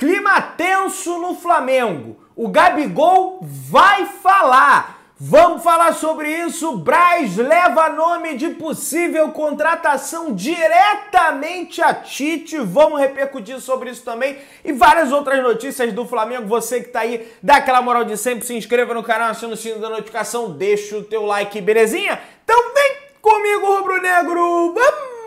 Clima tenso no Flamengo. O Gabigol vai falar. Vamos falar sobre isso. Braz leva nome de possível contratação diretamente a Tite. Vamos repercutir sobre isso também e várias outras notícias do Flamengo. Você que tá aí, dá aquela moral de sempre, se inscreva no canal, aciona o sininho da notificação, deixa o teu like, belezinha? Então vem comigo, Rubro Negro.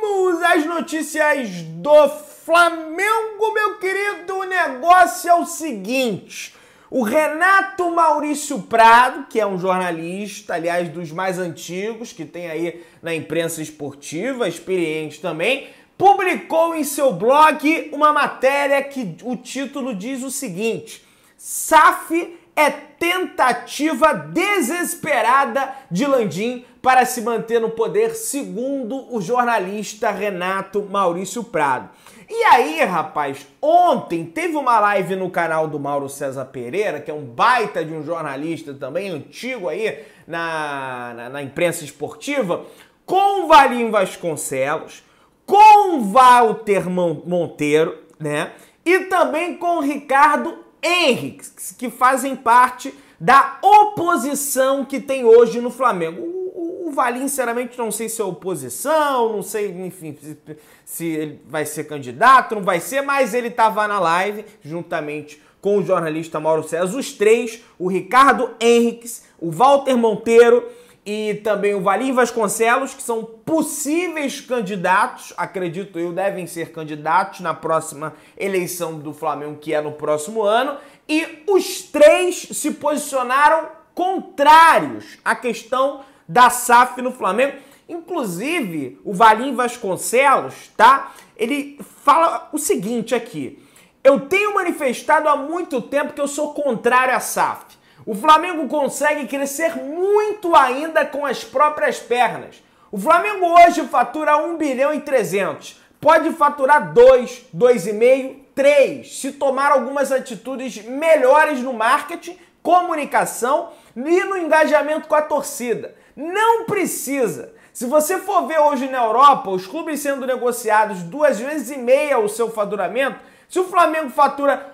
Vamos às notícias do Flamengo. Flamengo, meu querido, o negócio é o seguinte. O Renato Maurício Prado, que é um jornalista, aliás, dos mais antigos, que tem aí na imprensa esportiva, experiente também, publicou em seu blog uma matéria que o título diz o seguinte: SAF é tentativa desesperada de Landim para se manter no poder, segundo o jornalista Renato Maurício Prado. E aí, rapaz, ontem teve uma live no canal do Mauro César Pereira, que é um baita de um jornalista também, antigo aí na, na, na imprensa esportiva, com Valim Vasconcelos, com Walter Monteiro, né? E também com Ricardo Henrique, que fazem parte da oposição que tem hoje no Flamengo. O, o, o Valim, sinceramente, não sei se é oposição, não sei, enfim, se, se ele vai ser candidato, não vai ser, mas ele estava na live juntamente com o jornalista Mauro César, os três, o Ricardo Henriques, o Walter Monteiro e também o Valim Vasconcelos, que são possíveis candidatos, acredito eu, devem ser candidatos na próxima eleição do Flamengo, que é no próximo ano, e os três se posicionaram contrários à questão da SAF no Flamengo. Inclusive, o Valim Vasconcelos, tá? Ele fala o seguinte aqui: eu tenho manifestado há muito tempo que eu sou contrário à SAF. O Flamengo consegue crescer muito ainda com as próprias pernas. O Flamengo hoje fatura 1 bilhão e 300. Pode faturar 2, 2,5, 3, se tomar algumas atitudes melhores no marketing, comunicação e no engajamento com a torcida. Não precisa. Se você for ver hoje na Europa, os clubes sendo negociados duas vezes e meia o seu faturamento, se o Flamengo fatura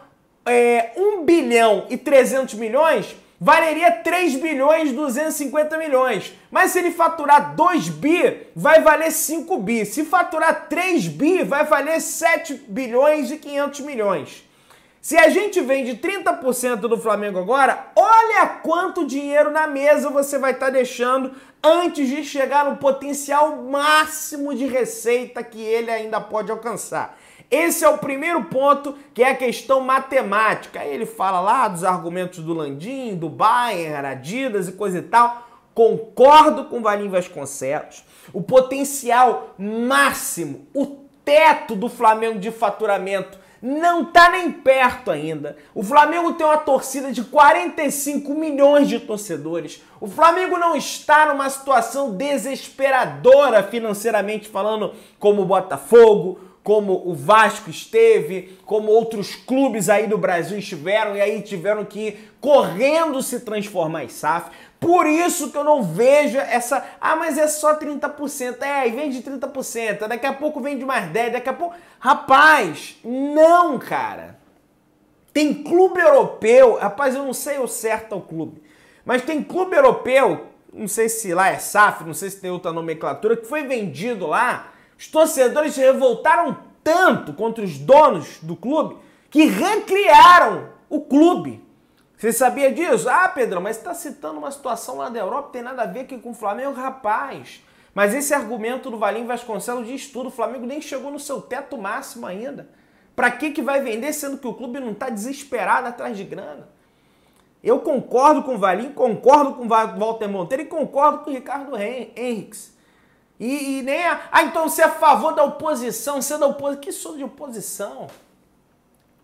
é, 1 bilhão e 300 milhões, valeria 3 bilhões e 250 milhões. Mas se ele faturar 2 bi, vai valer 5 bi. Se faturar 3 bi, vai valer 7 bilhões e 500 milhões. Se a gente vende 30% do Flamengo agora, olha quanto dinheiro na mesa você vai estar tá deixando antes de chegar no potencial máximo de receita que ele ainda pode alcançar. Esse é o primeiro ponto, que é a questão matemática. Aí ele fala lá dos argumentos do Landim, do Bayern, Adidas e coisa e tal. Concordo com Valim Vasconcelos. O potencial máximo, o teto do Flamengo de faturamento não tá nem perto ainda. O Flamengo tem uma torcida de 45 milhões de torcedores. O Flamengo não está numa situação desesperadora financeiramente falando, como o Botafogo, como o Vasco esteve, como outros clubes aí do Brasil estiveram e aí tiveram que ir correndo se transformar em SAF. Por isso que eu não vejo essa. Ah, mas é só 30%. É, e vende 30%. Daqui a pouco vende mais 10%. Daqui a pouco. Rapaz, não, cara. Tem clube europeu. Rapaz, eu não sei o certo ao clube. Mas tem clube europeu. Não sei se lá é SAF, não sei se tem outra nomenclatura. Que foi vendido lá os torcedores se revoltaram tanto contra os donos do clube que recriaram o clube. Você sabia disso? Ah, Pedrão, mas está citando uma situação lá da Europa, tem nada a ver aqui com o Flamengo, rapaz. Mas esse argumento do Valim Vasconcelos diz tudo. O Flamengo nem chegou no seu teto máximo ainda. Para que, que vai vender sendo que o clube não está desesperado atrás de grana? Eu concordo com o Valim, concordo com o Walter Monteiro e concordo com o Ricardo Henriques. E, e nem a, Ah, então você é a favor da oposição, você é da oposição. Que sou de oposição?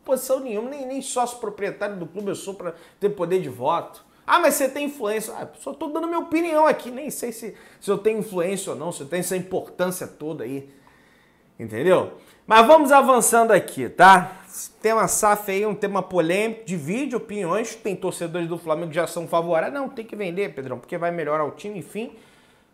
Oposição nenhuma, nem, nem sócio proprietário do clube eu sou para ter poder de voto. Ah, mas você tem influência. Ah, só estou dando minha opinião aqui, nem sei se, se eu tenho influência ou não, se eu tenho essa importância toda aí. Entendeu? Mas vamos avançando aqui, tá? Tema SAF aí, um tema polêmico, divide opiniões. Tem torcedores do Flamengo que já são favoráveis. Não, tem que vender, Pedrão, porque vai melhorar o time, enfim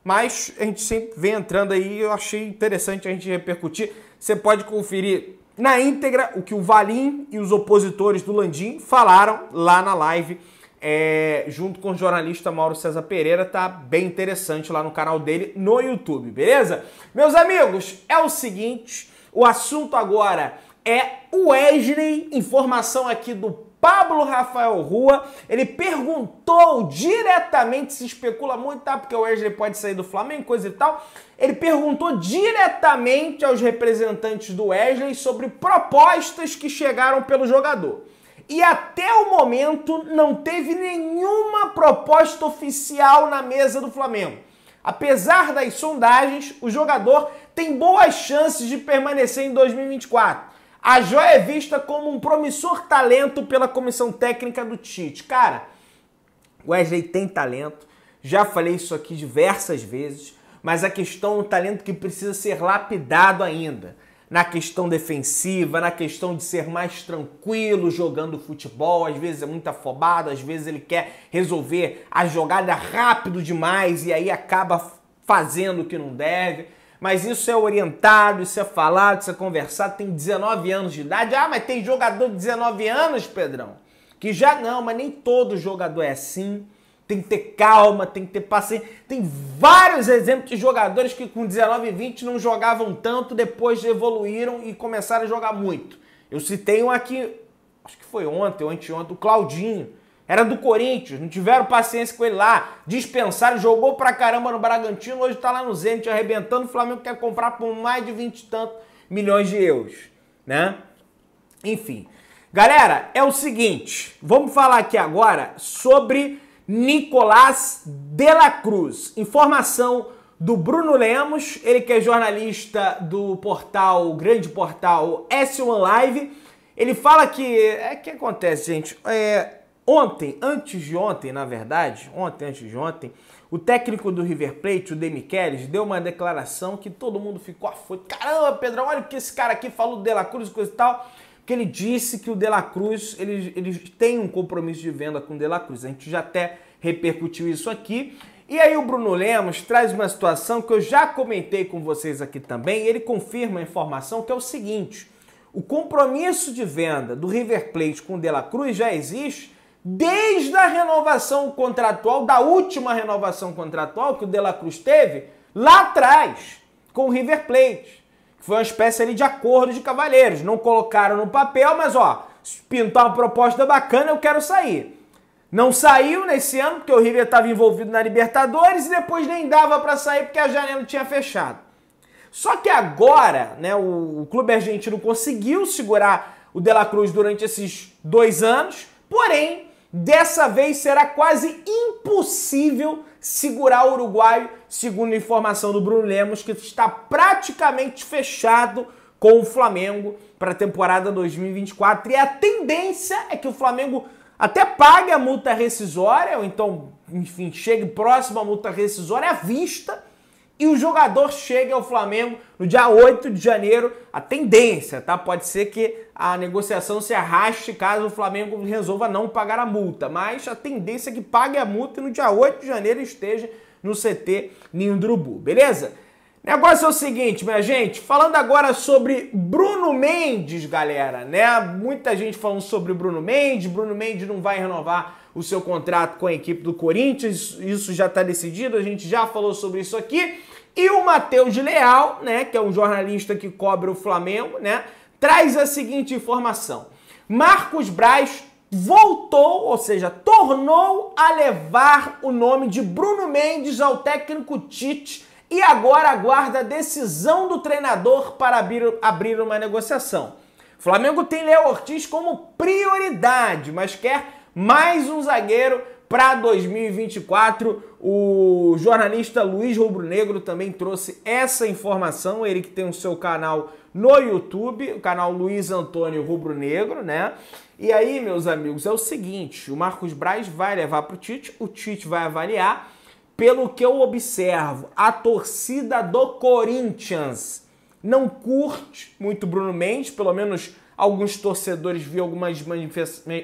mas a gente sempre vem entrando aí, eu achei interessante a gente repercutir. Você pode conferir na íntegra o que o Valim e os opositores do Landim falaram lá na live, é, junto com o jornalista Mauro César Pereira, tá bem interessante lá no canal dele no YouTube, beleza? Meus amigos, é o seguinte, o assunto agora é o Wesley, informação aqui do Pablo Rafael Rua, ele perguntou diretamente, se especula muito, tá? Porque o Wesley pode sair do Flamengo, coisa e tal. Ele perguntou diretamente aos representantes do Wesley sobre propostas que chegaram pelo jogador. E até o momento não teve nenhuma proposta oficial na mesa do Flamengo. Apesar das sondagens, o jogador tem boas chances de permanecer em 2024. A Jó é vista como um promissor talento pela comissão técnica do Tite. Cara, Wesley tem talento. Já falei isso aqui diversas vezes, mas a questão é um talento que precisa ser lapidado ainda. Na questão defensiva, na questão de ser mais tranquilo jogando futebol, às vezes é muito afobado, às vezes ele quer resolver a jogada rápido demais e aí acaba fazendo o que não deve. Mas isso é orientado, isso é falado, isso é conversado. Tem 19 anos de idade. Ah, mas tem jogador de 19 anos, Pedrão? Que já não, mas nem todo jogador é assim. Tem que ter calma, tem que ter paciência. Tem vários exemplos de jogadores que com 19 e 20 não jogavam tanto, depois evoluíram e começaram a jogar muito. Eu citei um aqui, acho que foi ontem ou anteontem, o Claudinho era do Corinthians, não tiveram paciência com ele lá. Dispensaram, jogou pra caramba no Bragantino, hoje tá lá no Zenit arrebentando. O Flamengo quer comprar por mais de 20 e tantos milhões de euros, né? Enfim. Galera, é o seguinte, vamos falar aqui agora sobre Nicolás de la Cruz. Informação do Bruno Lemos, ele que é jornalista do portal, o grande portal S1 Live. Ele fala que. É que acontece, gente. É, Ontem, antes de ontem, na verdade, ontem, antes de ontem, o técnico do River Plate, o Demichelis, deu uma declaração que todo mundo ficou afoito. Caramba, Pedrão, olha o que esse cara aqui falou do De La Cruz e coisa e tal. Que ele disse que o De La Cruz, eles, eles têm um compromisso de venda com o De La Cruz. A gente já até repercutiu isso aqui. E aí o Bruno Lemos traz uma situação que eu já comentei com vocês aqui também. Ele confirma a informação que é o seguinte. O compromisso de venda do River Plate com o De La Cruz já existe desde a renovação contratual, da última renovação contratual que o De La Cruz teve, lá atrás, com o River Plate. foi uma espécie ali de acordo de cavalheiros. Não colocaram no papel, mas ó, pintar uma proposta bacana, eu quero sair. Não saiu nesse ano, porque o River estava envolvido na Libertadores e depois nem dava para sair porque a janela tinha fechado. Só que agora, né, o, o clube argentino conseguiu segurar o De La Cruz durante esses dois anos, porém, Dessa vez será quase impossível segurar o uruguaio, segundo a informação do Bruno Lemos, que está praticamente fechado com o Flamengo para a temporada 2024. E a tendência é que o Flamengo até pague a multa rescisória, ou então, enfim, chegue próximo à multa rescisória à vista e o jogador chegue ao Flamengo no dia 8 de janeiro. A tendência, tá? Pode ser que a negociação se arraste caso o Flamengo resolva não pagar a multa, mas a tendência é que pague a multa e no dia 8 de janeiro esteja no CT Nindrubu beleza? O beleza? Negócio é o seguinte, minha gente, falando agora sobre Bruno Mendes, galera, né? Muita gente falando sobre Bruno Mendes, Bruno Mendes não vai renovar o seu contrato com a equipe do Corinthians, isso já está decidido, a gente já falou sobre isso aqui. E o Matheus Leal, né, que é um jornalista que cobre o Flamengo, né, traz a seguinte informação: Marcos Braz voltou, ou seja, tornou a levar o nome de Bruno Mendes ao técnico Tite e agora aguarda a decisão do treinador para abrir, abrir uma negociação. O Flamengo tem Léo Ortiz como prioridade, mas quer mais um zagueiro para 2024. O jornalista Luiz Rubro Negro também trouxe essa informação, ele que tem o seu canal no YouTube, o canal Luiz Antônio Rubro Negro, né? E aí, meus amigos, é o seguinte, o Marcos Braz vai levar para o Tite, o Tite vai avaliar. Pelo que eu observo, a torcida do Corinthians não curte muito Bruno Mendes, pelo menos alguns torcedores, vi algumas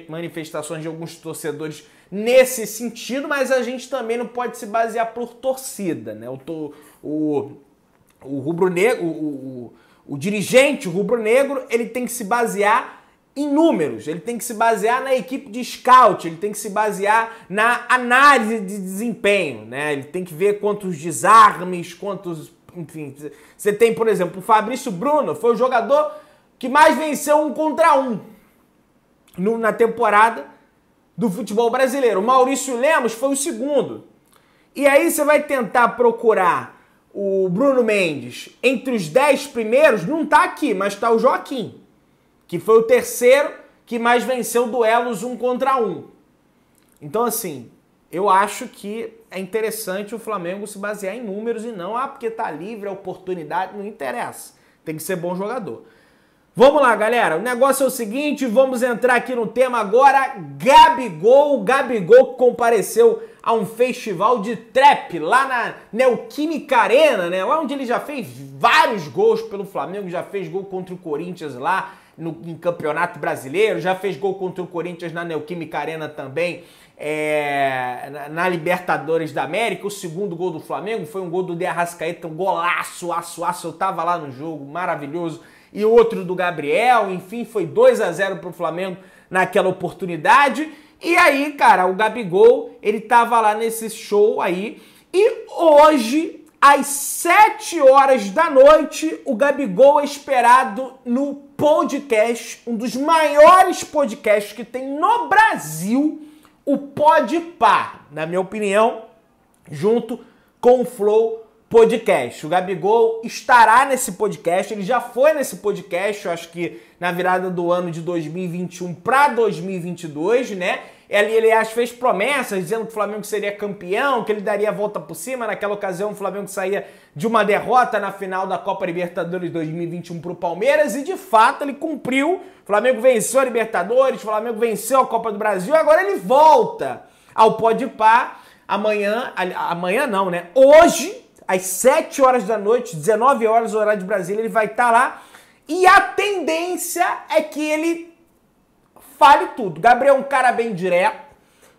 manifestações de alguns torcedores nesse sentido, mas a gente também não pode se basear por torcida, né? O, o, o rubro-negro, o, o, o dirigente rubro-negro, ele tem que se basear em números, ele tem que se basear na equipe de scout, ele tem que se basear na análise de desempenho, né? Ele tem que ver quantos desarmes, quantos. Enfim, você tem, por exemplo, o Fabrício Bruno, foi o jogador que mais venceu um contra um no, na temporada do futebol brasileiro. Maurício Lemos foi o segundo. E aí você vai tentar procurar o Bruno Mendes entre os dez primeiros, não tá aqui, mas tá o Joaquim, que foi o terceiro que mais venceu duelos um contra um. Então, assim, eu acho que é interessante o Flamengo se basear em números e não, ah, porque tá livre, a é oportunidade, não interessa. Tem que ser bom jogador. Vamos lá, galera. O negócio é o seguinte, vamos entrar aqui no tema agora. Gabigol, Gabigol compareceu a um festival de trap lá na Neoquímica Arena, né? Lá onde ele já fez vários gols pelo Flamengo, já fez gol contra o Corinthians lá no em Campeonato Brasileiro, já fez gol contra o Corinthians na Neoquímica Arena também. É, na, na Libertadores da América, o segundo gol do Flamengo foi um gol do De Arrascaeta, um golaço, aço, aço, eu tava lá no jogo, maravilhoso e outro do Gabriel, enfim, foi 2 a 0 para o Flamengo naquela oportunidade. E aí, cara, o Gabigol, ele tava lá nesse show aí. E hoje, às 7 horas da noite, o Gabigol é esperado no podcast, um dos maiores podcasts que tem no Brasil, o Podpar, na minha opinião, junto com o Flow podcast. O Gabigol estará nesse podcast, ele já foi nesse podcast, eu acho que na virada do ano de 2021 para 2022, né? Ele, ele acho, fez promessas dizendo que o Flamengo seria campeão, que ele daria a volta por cima. Naquela ocasião, o Flamengo saía de uma derrota na final da Copa Libertadores 2021 para o Palmeiras e, de fato, ele cumpriu. O Flamengo venceu a Libertadores, o Flamengo venceu a Copa do Brasil. Agora ele volta ao Podpah amanhã, amanhã não, né? Hoje às 7 horas da noite, 19 horas, horário de Brasília, ele vai estar tá lá. E a tendência é que ele fale tudo. Gabriel é um cara bem direto.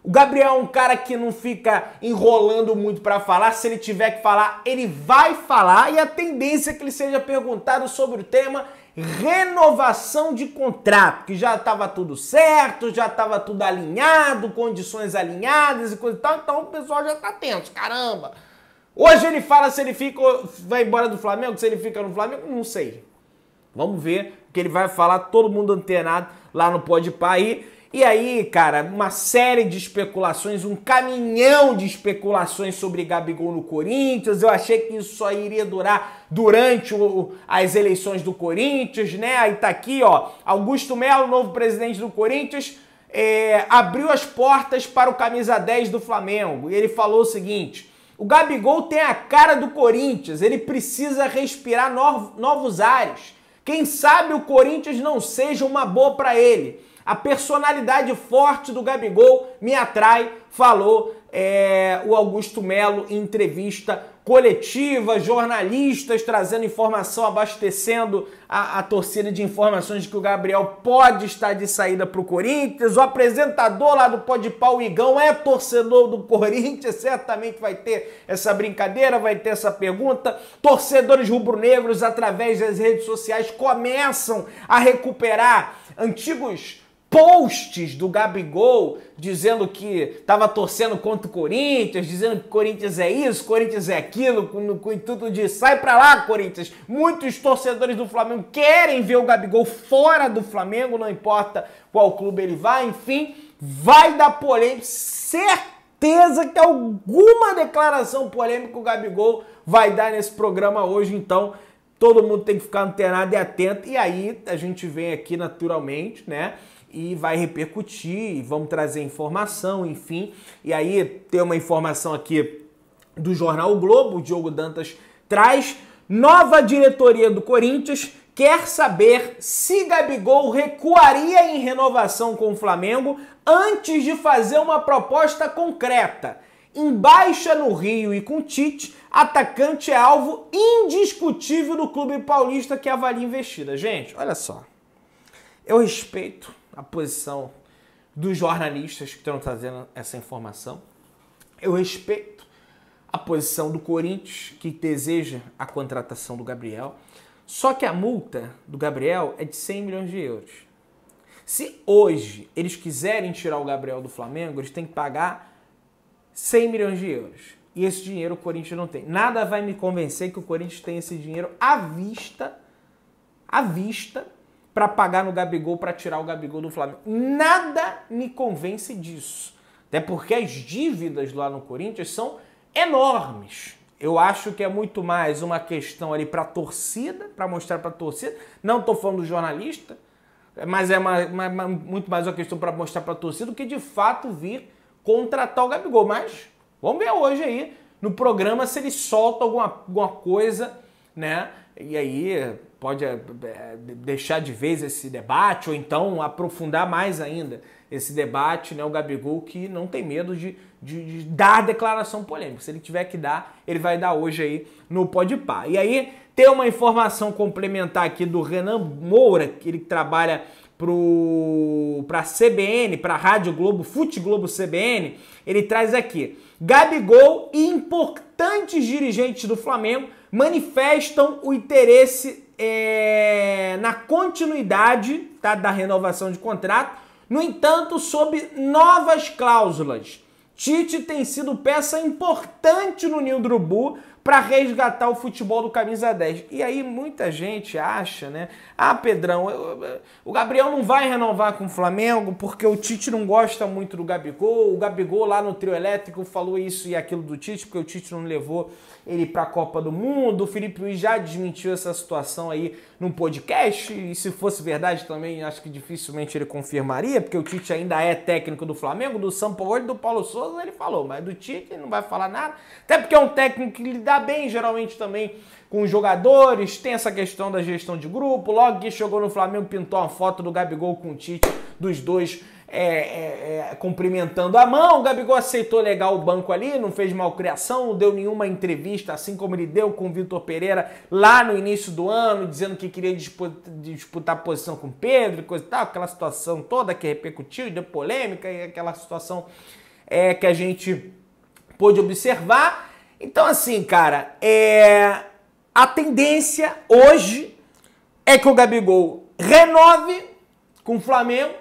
O Gabriel é um cara que não fica enrolando muito para falar. Se ele tiver que falar, ele vai falar. E a tendência é que ele seja perguntado sobre o tema renovação de contrato, que já estava tudo certo, já estava tudo alinhado, condições alinhadas e coisa e tal. Então o pessoal já está tenso. Caramba! Hoje ele fala se ele fica, vai embora do Flamengo, se ele fica no Flamengo, não sei. Vamos ver o que ele vai falar, todo mundo antenado lá no Pode aí. E aí, cara, uma série de especulações, um caminhão de especulações sobre Gabigol no Corinthians. Eu achei que isso só iria durar durante o, as eleições do Corinthians, né? Aí tá aqui, ó, Augusto Melo, novo presidente do Corinthians, é, abriu as portas para o camisa 10 do Flamengo. E ele falou o seguinte: o Gabigol tem a cara do Corinthians, ele precisa respirar novos ares. Quem sabe o Corinthians não seja uma boa para ele. A personalidade forte do Gabigol me atrai, falou é, o Augusto Melo em entrevista coletivas, jornalistas trazendo informação, abastecendo a, a torcida de informações de que o Gabriel pode estar de saída para o Corinthians. O apresentador lá do Pode Pau, Igão, é torcedor do Corinthians, certamente vai ter essa brincadeira, vai ter essa pergunta. Torcedores rubro-negros, através das redes sociais, começam a recuperar antigos posts do Gabigol dizendo que estava torcendo contra o Corinthians, dizendo que Corinthians é isso, Corinthians é aquilo, com, com o intuito de sai para lá, Corinthians. Muitos torcedores do Flamengo querem ver o Gabigol fora do Flamengo, não importa qual clube ele vai, enfim, vai dar polêmica, certeza que alguma declaração polêmica o Gabigol vai dar nesse programa hoje, então todo mundo tem que ficar antenado e atento, e aí a gente vem aqui naturalmente, né? e vai repercutir, vamos trazer informação, enfim. E aí tem uma informação aqui do jornal o Globo, o Diogo Dantas traz nova diretoria do Corinthians quer saber se Gabigol recuaria em renovação com o Flamengo antes de fazer uma proposta concreta. Em baixa no Rio e com Tite, atacante é alvo indiscutível do clube paulista que avalia investida. Gente, olha só. Eu respeito a posição dos jornalistas que estão trazendo essa informação. Eu respeito a posição do Corinthians, que deseja a contratação do Gabriel. Só que a multa do Gabriel é de 100 milhões de euros. Se hoje eles quiserem tirar o Gabriel do Flamengo, eles têm que pagar 100 milhões de euros. E esse dinheiro o Corinthians não tem. Nada vai me convencer que o Corinthians tem esse dinheiro à vista, à vista, para pagar no Gabigol para tirar o Gabigol do Flamengo. Nada me convence disso. Até porque as dívidas lá no Corinthians são enormes. Eu acho que é muito mais uma questão ali para a torcida, para mostrar para a torcida. Não estou falando do jornalista, mas é uma, uma, muito mais uma questão para mostrar para a torcida do que de fato vir contratar o Gabigol. Mas vamos ver hoje aí no programa se ele solta alguma, alguma coisa, né? E aí pode eh, eh, deixar de vez esse debate, ou então aprofundar mais ainda esse debate, né? O Gabigol que não tem medo de, de, de dar declaração polêmica. Se ele tiver que dar, ele vai dar hoje aí no Pode Pá. E aí tem uma informação complementar aqui do Renan Moura, que ele trabalha para a CBN, para a Rádio Globo, Fute Globo CBN, ele traz aqui. Gabigol e importantes dirigentes do Flamengo manifestam o interesse é, na continuidade tá, da renovação de contrato, no entanto, sob novas cláusulas. Tite tem sido peça importante no Nildrubu para resgatar o futebol do camisa 10. E aí muita gente acha, né? Ah, Pedrão, eu, eu, o Gabriel não vai renovar com o Flamengo porque o Tite não gosta muito do Gabigol. O Gabigol lá no trio elétrico falou isso e aquilo do Tite, porque o Tite não levou ele para a Copa do Mundo. O Felipe Luiz já desmentiu essa situação aí num podcast, e se fosse verdade também, acho que dificilmente ele confirmaria, porque o Tite ainda é técnico do Flamengo, do São Paulo e do Paulo Souza, ele falou, mas do Tite ele não vai falar nada, até porque é um técnico que lida bem geralmente também com os jogadores, tem essa questão da gestão de grupo, logo que chegou no Flamengo pintou uma foto do Gabigol com o Tite, dos dois é, é, é, cumprimentando a mão. O Gabigol aceitou legal o banco ali, não fez malcriação, não deu nenhuma entrevista, assim como ele deu com o Vitor Pereira lá no início do ano, dizendo que queria disputar, a posição com o Pedro, coisa e tal, aquela situação toda que repercutiu e deu polêmica, e aquela situação é, que a gente pôde observar. Então, assim, cara, é... a tendência hoje é que o Gabigol renove com o Flamengo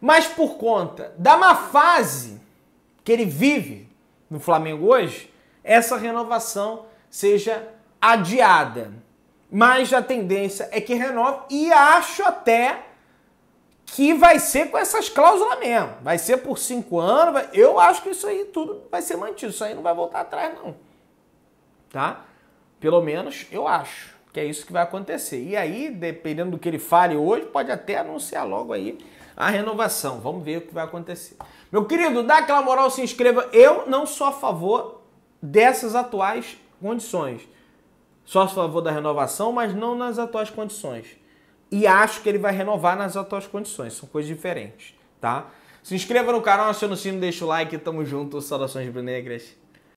mas por conta da má fase que ele vive no Flamengo hoje, essa renovação seja adiada. Mas a tendência é que renove e acho até que vai ser com essas cláusulas mesmo. Vai ser por cinco anos. Eu acho que isso aí tudo vai ser mantido. Isso aí não vai voltar atrás, não. Tá? Pelo menos eu acho que é isso que vai acontecer. E aí, dependendo do que ele fale hoje, pode até anunciar logo aí a renovação. Vamos ver o que vai acontecer. Meu querido, dá aquela moral, se inscreva. Eu não sou a favor dessas atuais condições. Sou a favor da renovação, mas não nas atuais condições. E acho que ele vai renovar nas atuais condições. São coisas diferentes, tá? Se inscreva no canal, aciona o sino, deixa o like. Tamo junto. Saudações brunegras.